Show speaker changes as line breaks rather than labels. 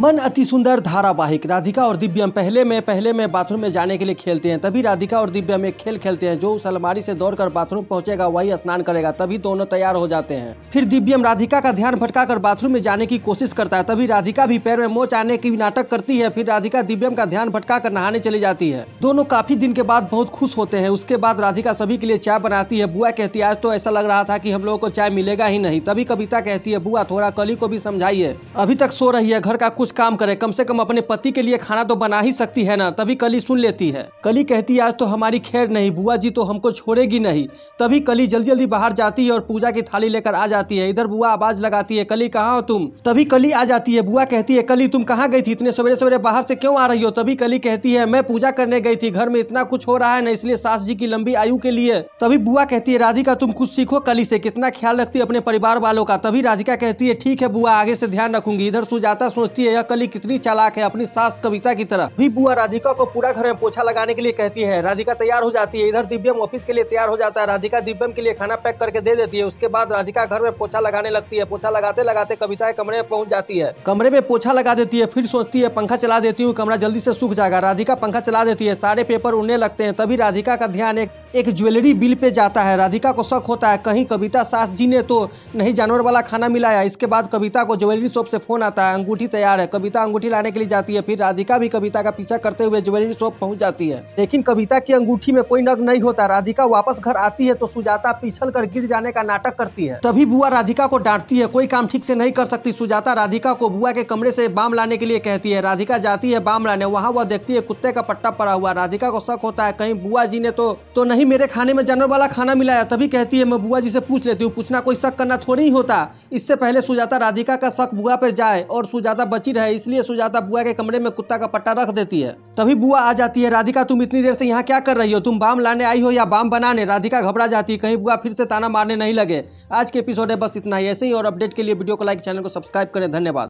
मन अति सुंदर धारावाहिक राधिका और दिव्यम पहले में पहले में बाथरूम में जाने के लिए खेलते हैं तभी राधिका और दिव्यम एक खेल खेलते हैं जो उस अलमारी से दौड़कर बाथरूम पहुंचेगा वही स्नान करेगा तभी दोनों तैयार हो जाते हैं फिर दिव्यम राधिका का ध्यान भटकाकर बाथरूम में जाने की कोशिश करता है तभी राधिका भी पैर में मोच आने की नाटक करती है फिर राधिका दिव्यम का ध्यान भटका कर नहाने चली जाती है दोनों काफी दिन के बाद बहुत खुश होते हैं उसके बाद राधिका सभी के लिए चाय बनाती है बुआ कहती है आज तो ऐसा लग रहा था की हम लोगों को चाय मिलेगा ही नहीं तभी कविता कहती है बुआ थोड़ा कली को भी समझाइए अभी तक सो रही है घर का कुछ कुछ काम करे कम से कम अपने पति के लिए खाना तो बना ही सकती है ना तभी कली सुन लेती है कली कहती है आज तो हमारी खैर नहीं बुआ जी तो हमको छोड़ेगी नहीं तभी कली जल्दी जल्दी बाहर जाती है और पूजा की थाली लेकर आ जाती है इधर बुआ आवाज लगाती है कली कहाँ हो तुम तभी कली आ जाती है बुआ कहती है कली तुम कहाँ गई थी इतने सवेरे सवेरे बाहर से क्यों आ रही हो तभी कली कहती है मैं पूजा करने गई थी घर में इतना कुछ हो रहा है ना इसलिए सास जी की लंबी आयु के लिए तभी बुआ कहती है राधिका तुम कुछ सीखो कली से कितना ख्याल रखती है अपने परिवार वालों का तभी राधिका कहती है ठीक है बुआ आगे से ध्यान रखूंगी इधर सुजाता सोचती है यह कली कितनी चालाक है अपनी सास कविता की तरह भी बुआ राधिका को पूरा घर में पोछा लगाने के लिए कहती है राधिका तैयार हो जाती है इधर दिव्यम ऑफिस के लिए तैयार हो जाता है राधिका दिव्यम के लिए खाना पैक करके दे देती है उसके बाद राधिका घर में पोछा लगाने लगती है पोछा लगाते लगाते कविता कमरे में पहुंच जाती है कमरे में पोछा लगा देती है फिर सोचती है पंखा चला देती हूँ कमरा जल्दी से सूख जाएगा राधिका पंखा चला देती है सारे पेपर उड़ने लगते हैं तभी राधिका का ध्यान एक एक ज्वेलरी बिल पे जाता है राधिका को शक होता है कहीं कविता सास जी ने तो नहीं जानवर वाला खाना मिलाया इसके बाद कविता को ज्वेलरी शॉप से फोन आता है अंगूठी तैयार है कविता अंगूठी लाने के लिए जाती है फिर राधिका भी कविता का पीछा करते हुए ज्वेलरी शॉप पहुंच जाती है लेकिन कविता की अंगूठी में कोई नग नहीं होता राधिका वापस घर आती है तो सुजाता पिछल कर गिर जाने का नाटक करती है तभी बुआ राधिका को डांटती है कोई काम ठीक से नहीं कर सकती सुजाता राधिका को बुआ के कमरे से बाम लाने के लिए कहती है राधिका जाती है बाम लाने वहाँ वह देखती है कुत्ते का पट्टा पड़ा हुआ राधिका को शक होता है कहीं बुआ जी ने तो, तो नहीं नहीं मेरे खाने में जानवर वाला खाना मिलाया तभी कहती है मैं बुआ जी से पूछ लेती हूँ पूछना कोई शक करना थोड़ी ही होता इससे पहले सुजाता राधिका का शक बुआ पर जाए और सुजाता बची रहे इसलिए सुजाता बुआ के कमरे में कुत्ता का पट्टा रख देती है तभी बुआ आ जाती है राधिका तुम इतनी देर से यहाँ क्या कर रही हो तुम बाम लाने आई हो या बाम बनाने राधिका घबरा जाती है कहीं बुआ फिर से ताना मारने नहीं लगे आज के एपिसोड है बस इतना ही ऐसे ही और अपडेट के लिए वीडियो को लाइक चैनल को सब्सक्राइब करें धन्यवाद